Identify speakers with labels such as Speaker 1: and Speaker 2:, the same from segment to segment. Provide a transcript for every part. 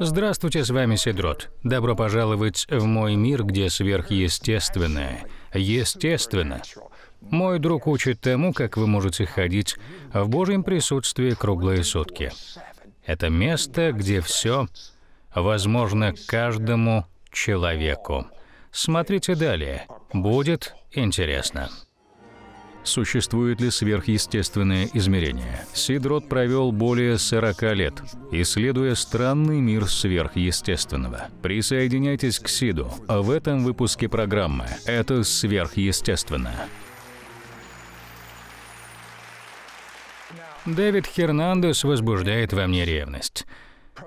Speaker 1: Здравствуйте, с вами Сидрот. Добро пожаловать в мой мир, где сверхъестественное. Естественно. Мой друг учит тому, как вы можете ходить в Божьем присутствии круглые сутки. Это место, где все возможно каждому человеку. Смотрите далее. Будет интересно существует ли сверхъестественное измерение. Сидрот провел более 40 лет, исследуя странный мир сверхъестественного. Присоединяйтесь к Сиду а в этом выпуске программы «Это сверхъестественно». Дэвид Хернандес возбуждает во мне ревность.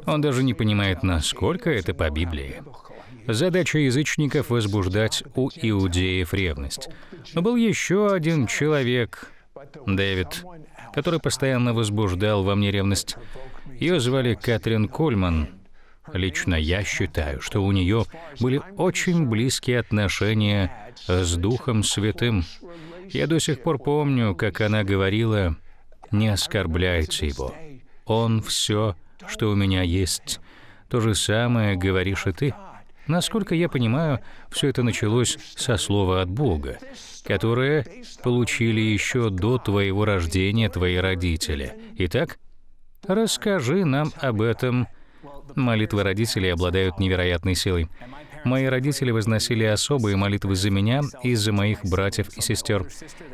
Speaker 1: Он даже не понимает, насколько это по Библии. Задача язычников — возбуждать у иудеев ревность. Но был еще один человек, Дэвид, который постоянно возбуждал во мне ревность. Ее звали Кэтрин Кольман. Лично я считаю, что у нее были очень близкие отношения с Духом Святым. Я до сих пор помню, как она говорила, «Не оскорбляйте его. Он все, что у меня есть. То же самое говоришь и ты». Насколько я понимаю, все это началось со слова от Бога, которое получили еще до твоего рождения твои родители. Итак, расскажи нам об этом. Молитвы родителей обладают невероятной силой. Мои родители возносили особые молитвы за меня и за моих братьев и сестер.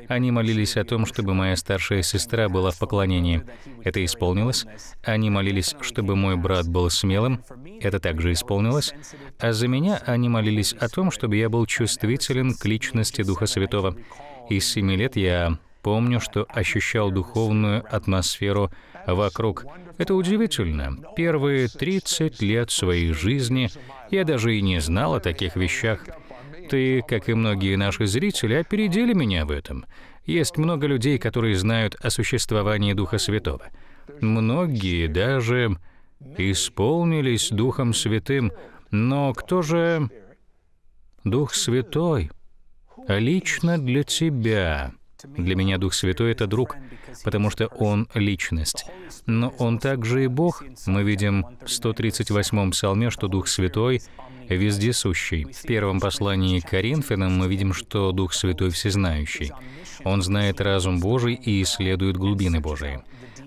Speaker 1: Они молились о том, чтобы моя старшая сестра была в поклонении. Это исполнилось. Они молились, чтобы мой брат был смелым. Это также исполнилось. А за меня они молились о том, чтобы я был чувствителен к личности Духа Святого. И с семи лет я помню, что ощущал духовную атмосферу – вокруг. Это удивительно. Первые 30 лет своей жизни я даже и не знал о таких вещах. Ты, как и многие наши зрители, опередили меня в этом. Есть много людей, которые знают о существовании Духа Святого. Многие даже исполнились Духом Святым, но кто же Дух Святой? А лично для тебя. Для меня Дух Святой — это друг, потому что Он — Личность. Но Он также и Бог. Мы видим в 138-м псалме, что Дух Святой вездесущий. В первом послании к Коринфянам мы видим, что Дух Святой всезнающий. Он знает разум Божий и исследует глубины Божии.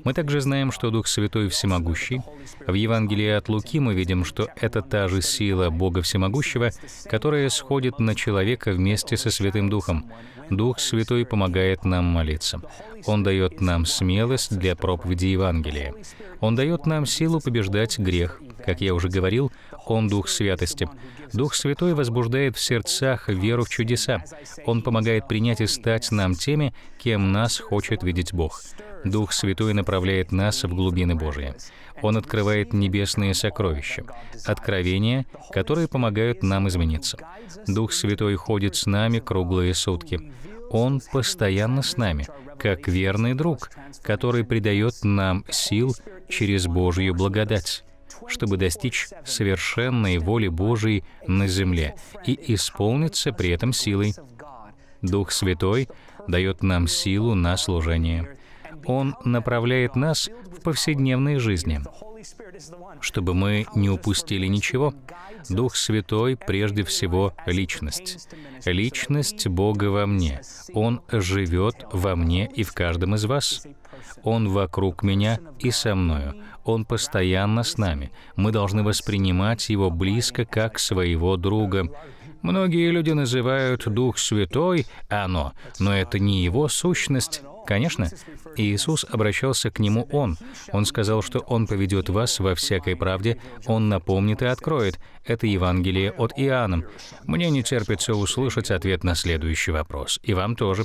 Speaker 1: Мы также знаем, что Дух Святой всемогущий. В Евангелии от Луки мы видим, что это та же сила Бога Всемогущего, которая сходит на человека вместе со Святым Духом. Дух Святой помогает нам молиться. Он дает нам смелость для проповеди Евангелия. Он дает нам силу побеждать грех. Как я уже говорил, Он — Дух Святости. Дух Святой возбуждает в сердцах веру в чудеса. Он помогает принять и стать нам теми, кем нас хочет видеть Бог. Дух Святой направляет нас в глубины Божьи. Он открывает небесные сокровища, откровения, которые помогают нам измениться. Дух Святой ходит с нами круглые сутки. Он постоянно с нами, как верный друг, который придает нам сил через Божью благодать чтобы достичь совершенной воли Божией на земле и исполниться при этом силой. Дух Святой дает нам силу на служение. Он направляет нас в повседневной жизни, чтобы мы не упустили ничего. Дух Святой прежде всего личность. Личность Бога во мне. Он живет во мне и в каждом из вас. Он вокруг меня и со мною. Он постоянно с нами. Мы должны воспринимать его близко как своего друга. Многие люди называют Дух Святой «оно», но это не его сущность. Конечно, Иисус обращался к нему Он. Он сказал, что Он поведет вас во всякой правде, Он напомнит и откроет. Это Евангелие от Иоанна. Мне не терпится услышать ответ на следующий вопрос. И вам тоже.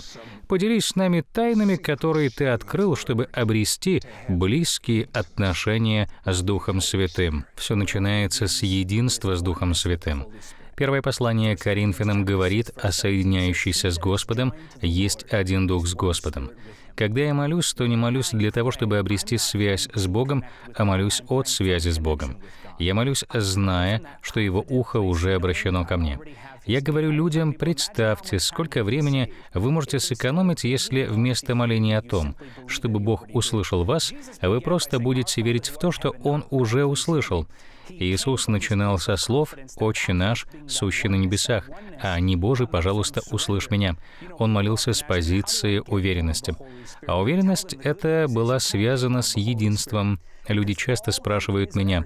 Speaker 1: Поделись с нами тайнами, которые ты открыл, чтобы обрести близкие отношения с Духом Святым. Все начинается с единства с Духом Святым. Первое послание Коринфянам говорит о соединяющейся с Господом «есть один Дух с Господом». Когда я молюсь, то не молюсь для того, чтобы обрести связь с Богом, а молюсь от связи с Богом. Я молюсь, зная, что Его ухо уже обращено ко мне. Я говорю людям, представьте, сколько времени вы можете сэкономить, если вместо моления о том, чтобы Бог услышал вас, вы просто будете верить в то, что Он уже услышал. Иисус начинал со слов «Отче наш, сущий на небесах», а «Не Боже, пожалуйста, услышь меня». Он молился с позиции уверенности. А уверенность эта была связана с единством, Люди часто спрашивают меня,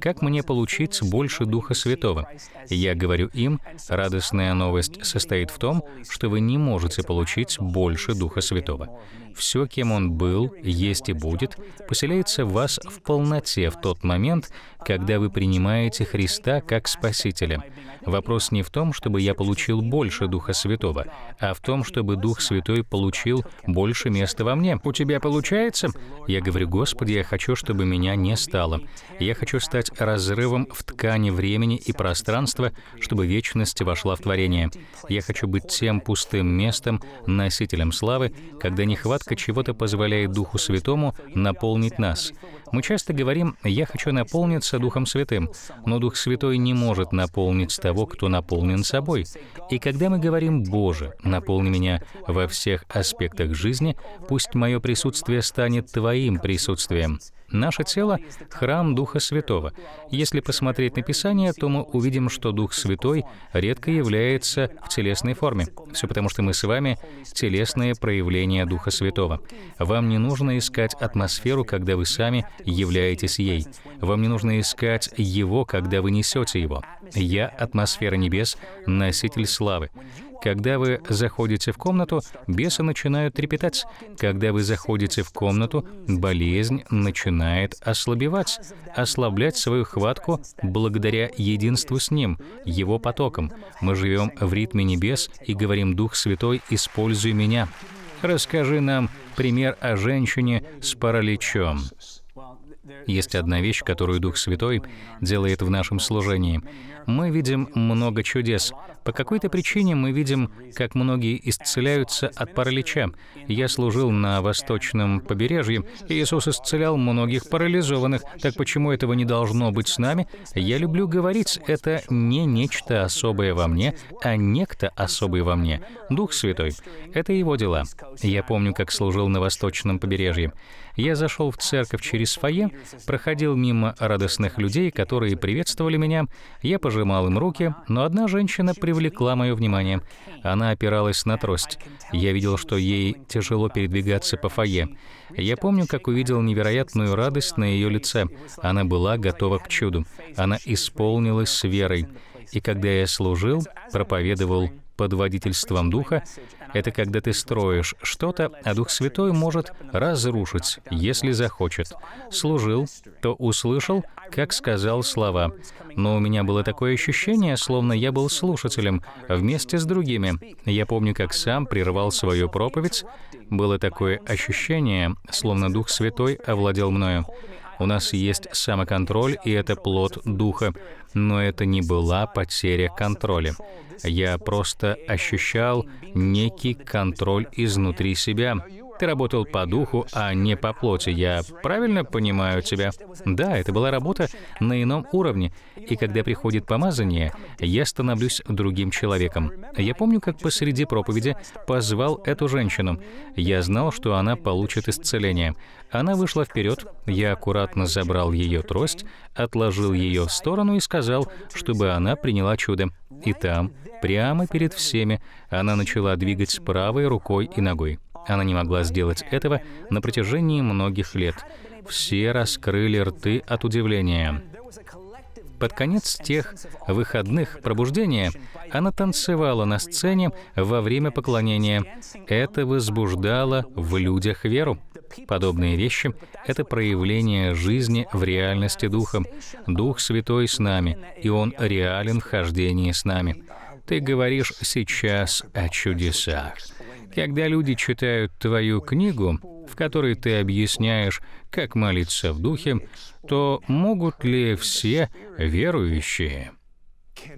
Speaker 1: как мне получить больше Духа Святого? Я говорю им, радостная новость состоит в том, что вы не можете получить больше Духа Святого. Все, кем Он был, есть и будет, поселяется в вас в полноте в тот момент, когда вы принимаете Христа как Спасителя. Вопрос не в том, чтобы я получил больше Духа Святого, а в том, чтобы Дух Святой получил больше места во мне. У тебя получается? Я говорю, Господи, я хочу, чтобы чтобы меня не стало. Я хочу стать разрывом в ткани времени и пространства, чтобы вечность вошла в творение. Я хочу быть тем пустым местом, носителем славы, когда нехватка чего-то позволяет Духу Святому наполнить нас. Мы часто говорим «я хочу наполниться Духом Святым», но Дух Святой не может наполнить того, кто наполнен собой. И когда мы говорим «Боже, наполни меня во всех аспектах жизни, пусть мое присутствие станет Твоим присутствием». Наше тело — храм Духа Святого. Если посмотреть на Писание, то мы увидим, что Дух Святой редко является в телесной форме. Все потому, что мы с вами — телесные проявления Духа Святого. Вам не нужно искать атмосферу, когда вы сами являетесь ей. Вам не нужно искать его, когда вы несете его. Я — атмосфера небес, носитель славы. Когда вы заходите в комнату, бесы начинают трепетать. Когда вы заходите в комнату, болезнь начинает ослабевать, ослаблять свою хватку благодаря единству с Ним, Его потоком. Мы живем в ритме небес и говорим «Дух Святой, используй меня». Расскажи нам пример о женщине с параличом. Есть одна вещь, которую Дух Святой делает в нашем служении мы видим много чудес. По какой-то причине мы видим, как многие исцеляются от паралича. Я служил на восточном побережье, и Иисус исцелял многих парализованных. Так почему этого не должно быть с нами? Я люблю говорить, это не нечто особое во мне, а некто особый во мне. Дух Святой. Это его дела. Я помню, как служил на восточном побережье. Я зашел в церковь через фойе, проходил мимо радостных людей, которые приветствовали меня. Я пожелал пожимал им руки, но одна женщина привлекла мое внимание. Она опиралась на трость. Я видел, что ей тяжело передвигаться по фойе. Я помню, как увидел невероятную радость на ее лице. Она была готова к чуду. Она исполнилась с верой. И когда я служил, проповедовал под водительством Духа, это когда ты строишь что-то, а Дух Святой может разрушить, если захочет. Служил, то услышал, как сказал слова. Но у меня было такое ощущение, словно я был слушателем вместе с другими. Я помню, как сам прервал свою проповедь. Было такое ощущение, словно Дух Святой овладел мною. У нас есть самоконтроль, и это плод духа. Но это не была потеря контроля. Я просто ощущал некий контроль изнутри себя, ты работал по духу, а не по плоти. Я правильно понимаю тебя? Да, это была работа на ином уровне. И когда приходит помазание, я становлюсь другим человеком. Я помню, как посреди проповеди позвал эту женщину. Я знал, что она получит исцеление. Она вышла вперед, я аккуратно забрал ее трость, отложил ее в сторону и сказал, чтобы она приняла чудо. И там, прямо перед всеми, она начала двигать правой рукой и ногой. Она не могла сделать этого на протяжении многих лет. Все раскрыли рты от удивления. Под конец тех выходных пробуждения она танцевала на сцене во время поклонения. Это возбуждало в людях веру. Подобные вещи — это проявление жизни в реальности Духом. Дух Святой с нами, и Он реален в хождении с нами. Ты говоришь сейчас о чудесах. Когда люди читают твою книгу, в которой ты объясняешь, как молиться в духе, то могут ли все верующие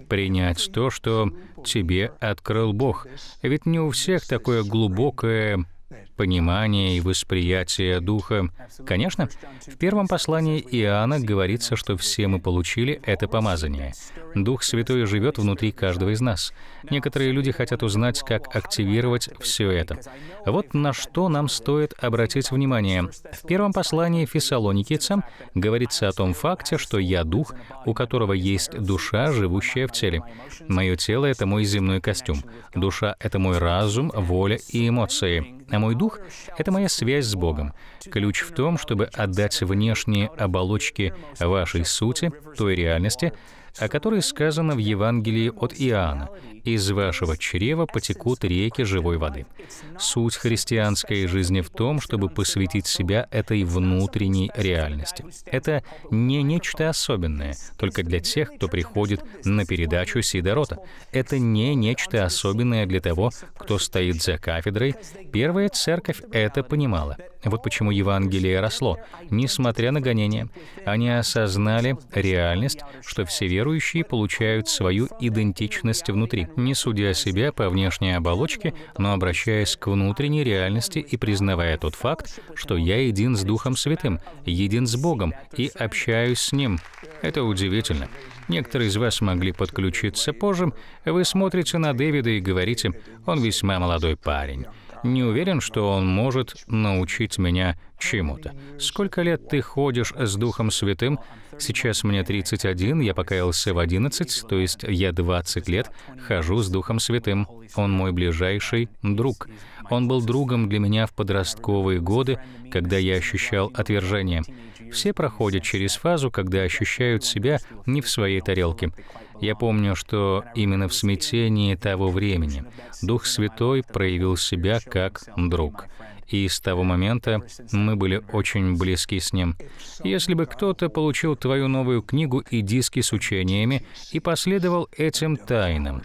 Speaker 1: принять то, что тебе открыл Бог? Ведь не у всех такое глубокое понимания и восприятия Духа. Конечно, в первом послании Иоанна говорится, что все мы получили это помазание. Дух Святой живет внутри каждого из нас. Некоторые люди хотят узнать, как активировать все это. Вот на что нам стоит обратить внимание. В первом послании Фессалоникийцам говорится о том факте, что «я Дух, у которого есть душа, живущая в теле». Мое тело — это мой земной костюм. Душа — это мой разум, воля и эмоции. А мой дух дух — это моя связь с Богом. Ключ в том, чтобы отдать внешние оболочки вашей сути, той реальности, о которой сказано в Евангелии от Иоанна, из вашего чрева потекут реки живой воды. Суть христианской жизни в том, чтобы посвятить себя этой внутренней реальности. Это не нечто особенное, только для тех, кто приходит на передачу Сидорота. Это не нечто особенное для того, кто стоит за кафедрой. Первая церковь это понимала. Вот почему Евангелие росло. Несмотря на гонения, они осознали реальность, что все верующие получают свою идентичность внутри не судя себя по внешней оболочке, но обращаясь к внутренней реальности и признавая тот факт, что я един с Духом Святым, един с Богом и общаюсь с Ним. Это удивительно. Некоторые из вас могли подключиться позже. Вы смотрите на Дэвида и говорите, он весьма молодой парень. Не уверен, что он может научить меня чему-то. Сколько лет ты ходишь с Духом Святым? Сейчас мне 31, я покаялся в 11, то есть я 20 лет хожу с Духом Святым. Он мой ближайший друг. Он был другом для меня в подростковые годы, когда я ощущал отвержение. Все проходят через фазу, когда ощущают себя не в своей тарелке. Я помню, что именно в смятении того времени Дух Святой проявил себя как друг и с того момента мы были очень близки с ним. Если бы кто-то получил твою новую книгу и диски с учениями и последовал этим тайнам,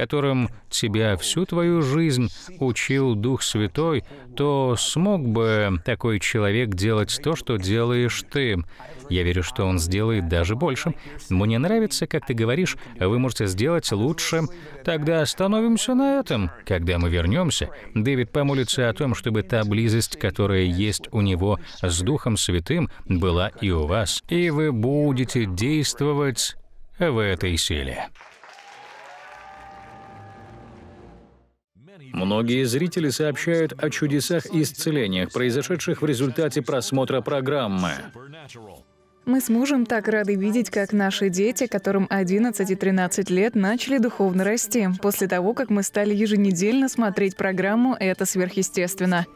Speaker 1: которым тебя всю твою жизнь учил Дух Святой, то смог бы такой человек делать то, что делаешь ты? Я верю, что он сделает даже больше. Мне нравится, как ты говоришь, вы можете сделать лучше. Тогда остановимся на этом. Когда мы вернемся, Дэвид помолится о том, чтобы та близость, которая есть у него с Духом Святым, была и у вас. И вы будете действовать в этой силе. Многие зрители сообщают о чудесах и исцелениях, произошедших в результате просмотра программы.
Speaker 2: Мы с мужем так рады видеть, как наши дети, которым 11 и 13 лет, начали духовно расти, после того, как мы стали еженедельно смотреть программу «Это сверхъестественно».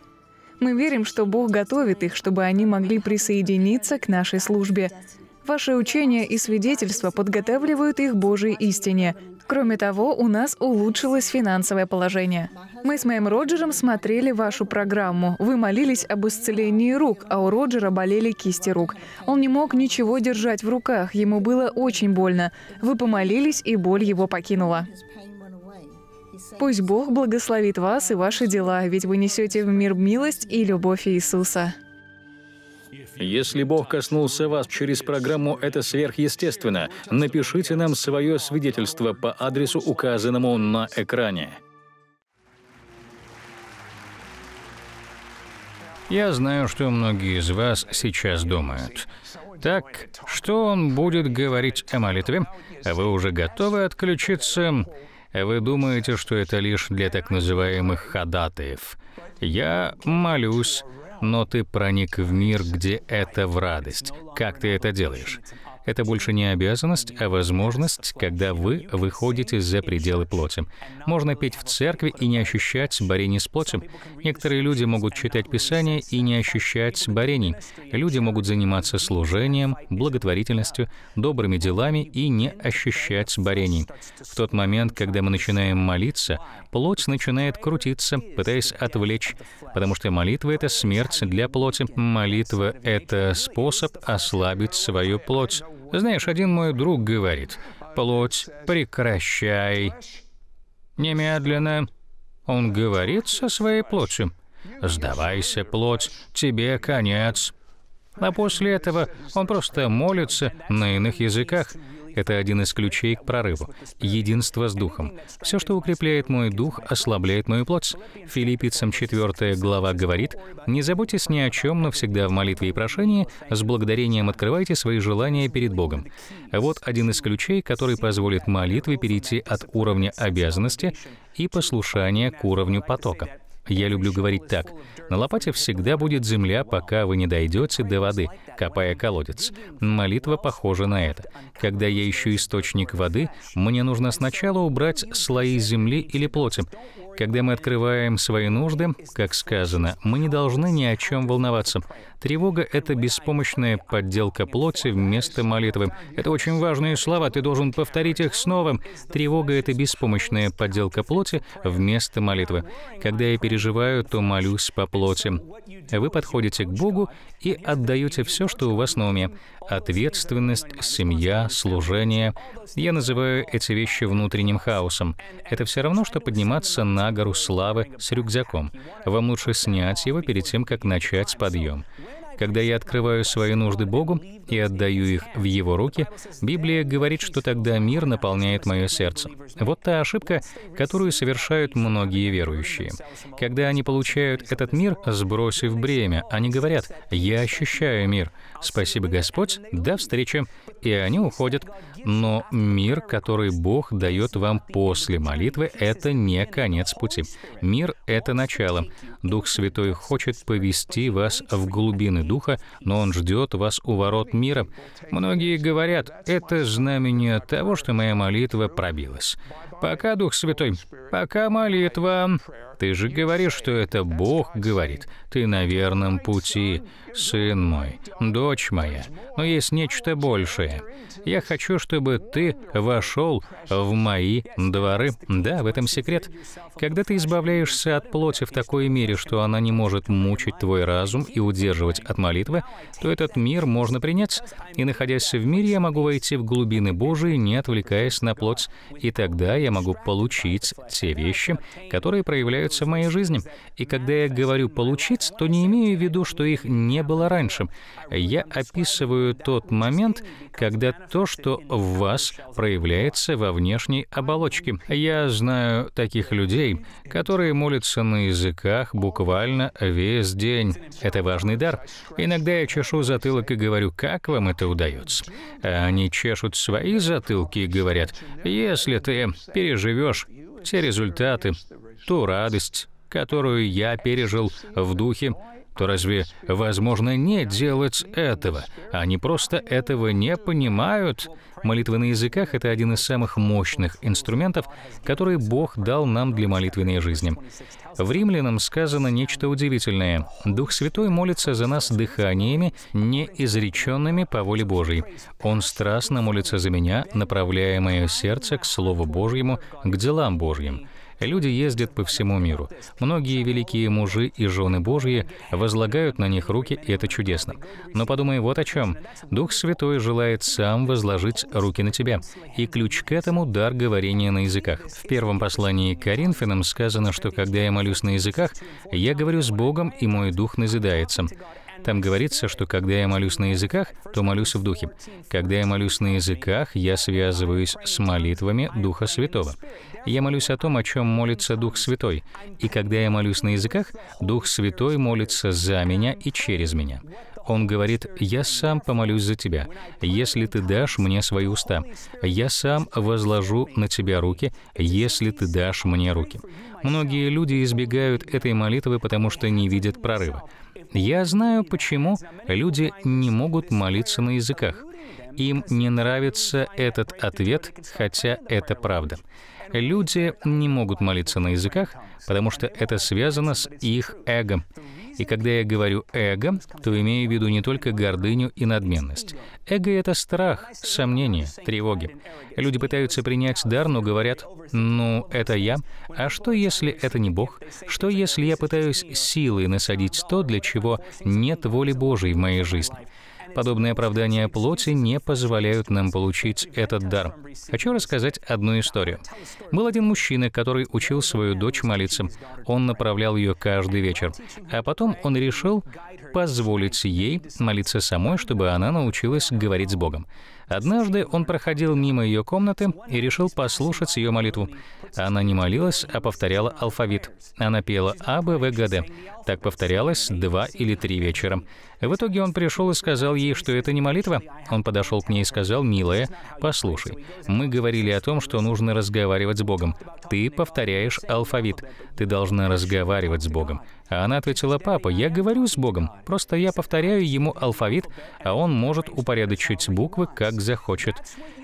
Speaker 2: Мы верим, что Бог готовит их, чтобы они могли присоединиться к нашей службе. Ваши учения и свидетельства подготавливают их Божьей истине. Кроме того, у нас улучшилось финансовое положение. Мы с моим Роджером смотрели вашу программу. Вы молились об исцелении рук, а у Роджера болели кисти рук. Он не мог ничего держать в руках, ему было очень больно. Вы помолились, и боль его покинула. Пусть Бог благословит вас и ваши дела, ведь вы несете в мир милость и любовь Иисуса.
Speaker 1: Если Бог коснулся вас через программу «Это сверхъестественно», напишите нам свое свидетельство по адресу, указанному на экране. Я знаю, что многие из вас сейчас думают. Так, что он будет говорить о молитве? Вы уже готовы отключиться? Вы думаете, что это лишь для так называемых ходатаев? Я молюсь но ты проник в мир, где это в радость. Как ты это делаешь? Это больше не обязанность, а возможность, когда вы выходите за пределы плоти. Можно петь в церкви и не ощущать борений с плотью. Некоторые люди могут читать Писание и не ощущать борений. Люди могут заниматься служением, благотворительностью, добрыми делами и не ощущать борений. В тот момент, когда мы начинаем молиться, плоть начинает крутиться, пытаясь отвлечь, потому что молитва — это смерть для плоти. Молитва — это способ ослабить свою плоть. Знаешь, один мой друг говорит, «Плоть, прекращай». Немедленно он говорит со своей плотью, «Сдавайся, плоть, тебе конец». А после этого он просто молится на иных языках, это один из ключей к прорыву. Единство с Духом. Все, что укрепляет мой дух, ослабляет мою плоть. Филиппийцам 4 глава говорит, «Не заботьтесь ни о чем, но всегда в молитве и прошении с благодарением открывайте свои желания перед Богом». Вот один из ключей, который позволит молитве перейти от уровня обязанности и послушания к уровню потока. Я люблю говорить так. На лопате всегда будет земля, пока вы не дойдете до воды, копая колодец. Молитва похожа на это. Когда я ищу источник воды, мне нужно сначала убрать слои земли или плоти. Когда мы открываем свои нужды, как сказано, мы не должны ни о чем волноваться. Тревога — это беспомощная подделка плоти вместо молитвы. Это очень важные слова, ты должен повторить их снова. Тревога — это беспомощная подделка плоти вместо молитвы. Когда я переживаю, то молюсь по плоти. Вы подходите к Богу и отдаете все, что у вас на уме ответственность, семья, служение. Я называю эти вещи внутренним хаосом. Это все равно, что подниматься на гору славы с рюкзаком. Вам лучше снять его перед тем, как начать подъем. Когда я открываю свои нужды Богу и отдаю их в Его руки, Библия говорит, что тогда мир наполняет мое сердце. Вот та ошибка, которую совершают многие верующие. Когда они получают этот мир, сбросив бремя, они говорят, «Я ощущаю мир», «Спасибо, Господь, до встречи», и они уходят. Но мир, который Бог дает вам после молитвы, это не конец пути. Мир — это начало. Дух Святой хочет повести вас в глубины Духа, но Он ждет вас у ворот мира. Многие говорят, это знамение того, что моя молитва пробилась. Пока, Дух Святой, пока молитва. Ты же говоришь, что это Бог говорит. Ты на верном пути, сын мой, дочь моя. Но есть нечто большее. Я хочу, чтобы ты вошел в мои дворы. Да, в этом секрет. Когда ты избавляешься от плоти в такой мере, что она не может мучить твой разум и удерживать от молитвы, то этот мир можно принять. И находясь в мире, я могу войти в глубины Божии, не отвлекаясь на плоть. И тогда я могу получить те вещи, которые проявляются получаются в моей жизни. И когда я говорю «получить», то не имею в виду, что их не было раньше. Я описываю тот момент, когда то, что в вас, проявляется во внешней оболочке. Я знаю таких людей, которые молятся на языках буквально весь день. Это важный дар. Иногда я чешу затылок и говорю «как вам это удается?». А они чешут свои затылки и говорят «если ты переживешь те результаты, ту радость, которую я пережил в духе, то разве возможно не делать этого? Они просто этого не понимают. Молитва на языках — это один из самых мощных инструментов, которые Бог дал нам для молитвенной жизни. В Римлянам сказано нечто удивительное. «Дух Святой молится за нас дыханиями, не неизреченными по воле Божией. Он страстно молится за меня, направляя мое сердце к Слову Божьему, к делам Божьим». Люди ездят по всему миру. Многие великие мужи и жены Божьи возлагают на них руки, и это чудесно. Но подумай вот о чем. Дух Святой желает сам возложить руки на тебя. И ключ к этому — дар говорения на языках. В первом послании к Коринфянам сказано, что когда я молюсь на языках, я говорю с Богом, и мой дух назидается. Там говорится, что когда я молюсь на языках, то молюсь в духе. Когда я молюсь на языках, я связываюсь с молитвами Духа Святого я молюсь о том, о чем молится Дух Святой. И когда я молюсь на языках, Дух Святой молится за меня и через меня. Он говорит, «Я сам помолюсь за тебя, если ты дашь мне свои уста. Я сам возложу на тебя руки, если ты дашь мне руки». Многие люди избегают этой молитвы, потому что не видят прорыва. Я знаю, почему люди не могут молиться на языках. Им не нравится этот ответ, хотя это правда. Люди не могут молиться на языках, потому что это связано с их эго. И когда я говорю «эго», то имею в виду не только гордыню и надменность. Эго — это страх, сомнения, тревоги. Люди пытаются принять дар, но говорят «ну, это я, а что, если это не Бог? Что, если я пытаюсь силой насадить то, для чего нет воли Божией в моей жизни?» Подобные оправдания плоти не позволяют нам получить этот дар. Хочу рассказать одну историю. Был один мужчина, который учил свою дочь молиться. Он направлял ее каждый вечер. А потом он решил позволить ей молиться самой, чтобы она научилась говорить с Богом. Однажды он проходил мимо ее комнаты и решил послушать ее молитву. Она не молилась, а повторяла алфавит. Она пела А, Б, В, Г, Д. Так повторялось два или три вечера. В итоге он пришел и сказал ей, что это не молитва. Он подошел к ней и сказал, «Милая, послушай, мы говорили о том, что нужно разговаривать с Богом. Ты повторяешь алфавит. Ты должна разговаривать с Богом. А она ответила, «Папа, я говорю с Богом, просто я повторяю ему алфавит, а он может упорядочить буквы, как захочет».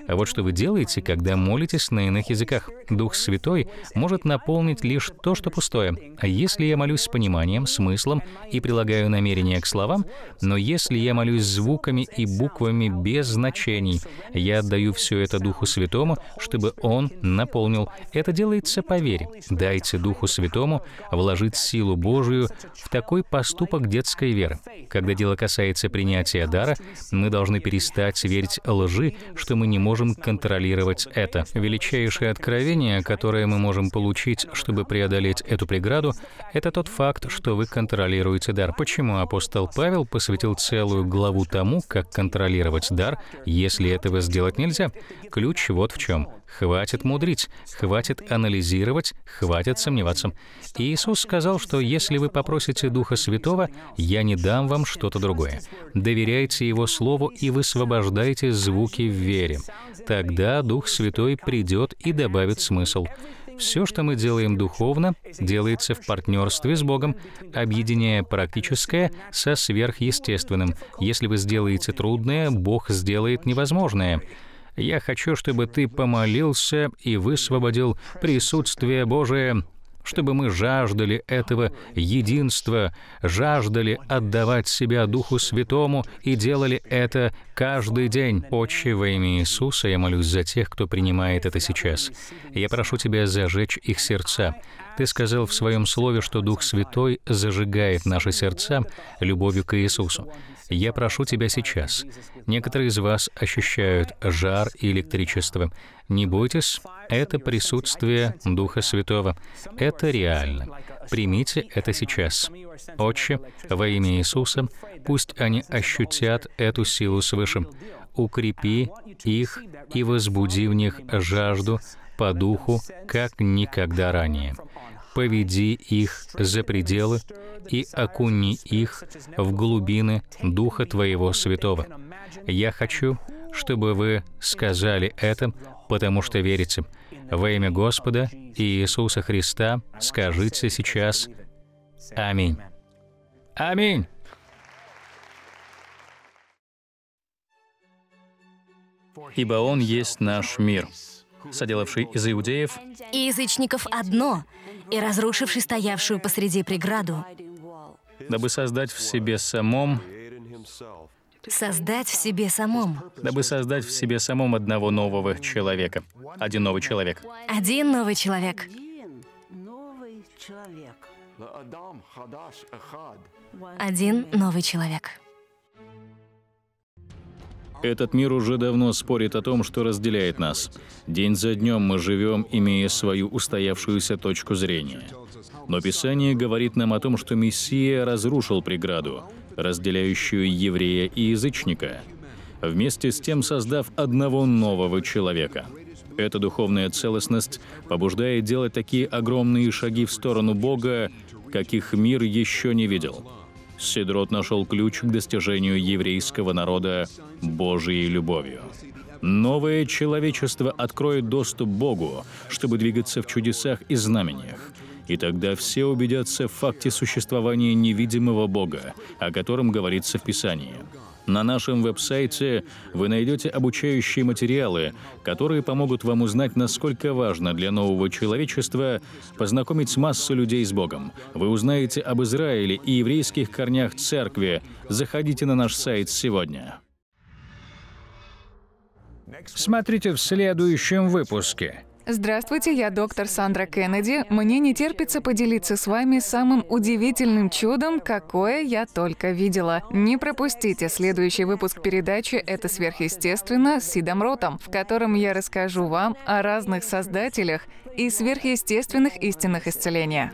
Speaker 1: А вот что вы делаете, когда молитесь на иных языках. Дух Святой может наполнить лишь то, что пустое. А если я молюсь с пониманием, смыслом и прилагаю намерение к словам, но если я молюсь звуками и буквами без значений, я отдаю все это Духу Святому, чтобы Он наполнил. Это делается по вере. Дайте Духу Святому вложить силу Божию верую, в такой поступок детской веры. Когда дело касается принятия дара, мы должны перестать верить лжи, что мы не можем контролировать это. Величайшее откровение, которое мы можем получить, чтобы преодолеть эту преграду, это тот факт, что вы контролируете дар. Почему апостол Павел посвятил целую главу тому, как контролировать дар, если этого сделать нельзя? Ключ вот в чем. Хватит мудрить, хватит анализировать, хватит сомневаться. Иисус сказал, что если вы попросите Духа Святого, я не дам вам что-то другое. Доверяйте Его Слову и высвобождайте звуки в вере. Тогда Дух Святой придет и добавит смысл. Все, что мы делаем духовно, делается в партнерстве с Богом, объединяя практическое со сверхъестественным. Если вы сделаете трудное, Бог сделает невозможное я хочу, чтобы ты помолился и высвободил присутствие Божие, чтобы мы жаждали этого единства, жаждали отдавать себя Духу Святому и делали это каждый день. Отче, во имя Иисуса, я молюсь за тех, кто принимает это сейчас. Я прошу Тебя зажечь их сердца, ты сказал в своем слове, что Дух Святой зажигает наши сердца любовью к Иисусу. Я прошу тебя сейчас. Некоторые из вас ощущают жар и электричество. Не бойтесь, это присутствие Духа Святого. Это реально. Примите это сейчас. Отче, во имя Иисуса, пусть они ощутят эту силу свыше. Укрепи их и возбуди в них жажду по духу, как никогда ранее. Поведи их за пределы и окуни их в глубины Духа Твоего Святого. Я хочу, чтобы вы сказали это, потому что верите. Во имя Господа и Иисуса Христа скажите сейчас «Аминь». Аминь! Ибо Он есть наш мир соделавший из иудеев
Speaker 2: и язычников одно,
Speaker 1: и разрушивший стоявшую посреди преграду, дабы создать в себе самом создать в себе самом. Дабы создать в себе самом одного нового человека. Один новый человек.
Speaker 2: Один новый человек. Один новый человек.
Speaker 1: Этот мир уже давно спорит о том, что разделяет нас. День за днем мы живем, имея свою устоявшуюся точку зрения. Но Писание говорит нам о том, что Мессия разрушил преграду, разделяющую еврея и язычника, вместе с тем создав одного нового человека. Эта духовная целостность побуждает делать такие огромные шаги в сторону Бога, каких мир еще не видел. Сидрот нашел ключ к достижению еврейского народа Божьей любовью. Новое человечество откроет доступ Богу, чтобы двигаться в чудесах и знамениях, и тогда все убедятся в факте существования невидимого Бога, о котором говорится в Писании. На нашем веб-сайте вы найдете обучающие материалы, которые помогут вам узнать, насколько важно для нового человечества познакомить массу людей с Богом. Вы узнаете об Израиле и еврейских корнях церкви. Заходите на наш сайт сегодня. Смотрите в следующем выпуске.
Speaker 2: Здравствуйте, я доктор Сандра Кеннеди. Мне не терпится поделиться с вами самым удивительным чудом, какое я только видела. Не пропустите следующий выпуск передачи «Это сверхъестественно» с Сидом Ротом, в котором я расскажу вам о разных создателях и сверхъестественных истинных исцеления.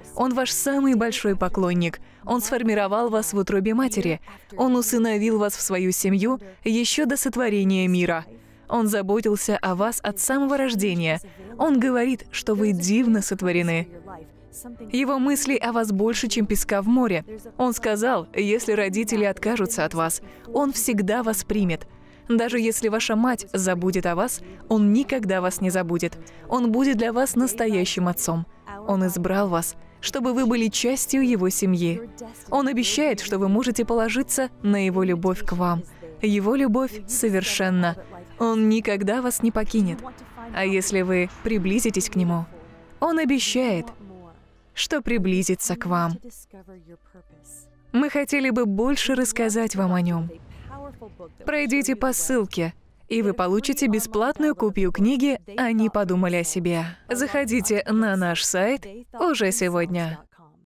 Speaker 2: Он ваш самый большой поклонник. Он сформировал вас в утробе матери. Он усыновил вас в свою семью еще до сотворения мира. Он заботился о вас от самого рождения. Он говорит, что вы дивно сотворены. Его мысли о вас больше, чем песка в море. Он сказал, если родители откажутся от вас, он всегда вас примет. Даже если ваша мать забудет о вас, он никогда вас не забудет. Он будет для вас настоящим отцом. Он избрал вас – чтобы вы были частью Его семьи. Он обещает, что вы можете положиться на Его любовь к вам. Его любовь совершенна. Он никогда вас не покинет. А если вы приблизитесь к Нему, Он обещает, что приблизится к вам. Мы хотели бы больше рассказать вам о Нем. Пройдите по ссылке и вы получите бесплатную копию книги «Они подумали о себе». Заходите на наш сайт уже сегодня.